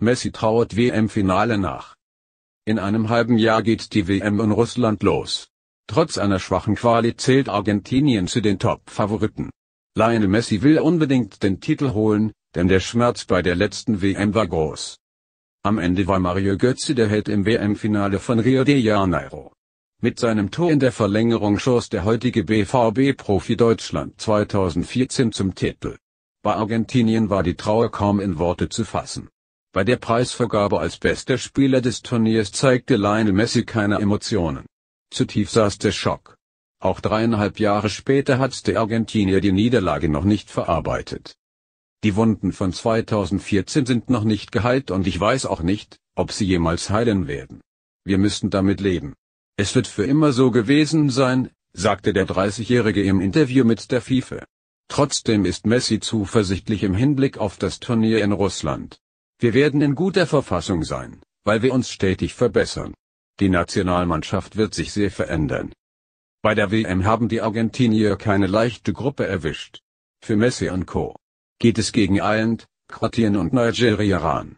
Messi trauert WM-Finale nach. In einem halben Jahr geht die WM in Russland los. Trotz einer schwachen Quali zählt Argentinien zu den Top-Favoriten. Lionel Messi will unbedingt den Titel holen, denn der Schmerz bei der letzten WM war groß. Am Ende war Mario Götze der Held im WM-Finale von Rio de Janeiro. Mit seinem Tor in der Verlängerung schoss der heutige BVB-Profi Deutschland 2014 zum Titel. Bei Argentinien war die Trauer kaum in Worte zu fassen. Bei der Preisvergabe als bester Spieler des Turniers zeigte Lionel Messi keine Emotionen. Zu tief saß der Schock. Auch dreieinhalb Jahre später hat der Argentinier die Niederlage noch nicht verarbeitet. Die Wunden von 2014 sind noch nicht geheilt und ich weiß auch nicht, ob sie jemals heilen werden. Wir müssen damit leben. Es wird für immer so gewesen sein, sagte der 30-Jährige im Interview mit der FIFA. Trotzdem ist Messi zuversichtlich im Hinblick auf das Turnier in Russland. Wir werden in guter Verfassung sein, weil wir uns stetig verbessern. Die Nationalmannschaft wird sich sehr verändern. Bei der WM haben die Argentinier keine leichte Gruppe erwischt. Für Messi und Co. geht es gegen Island, Kroatien und Nigeria ran.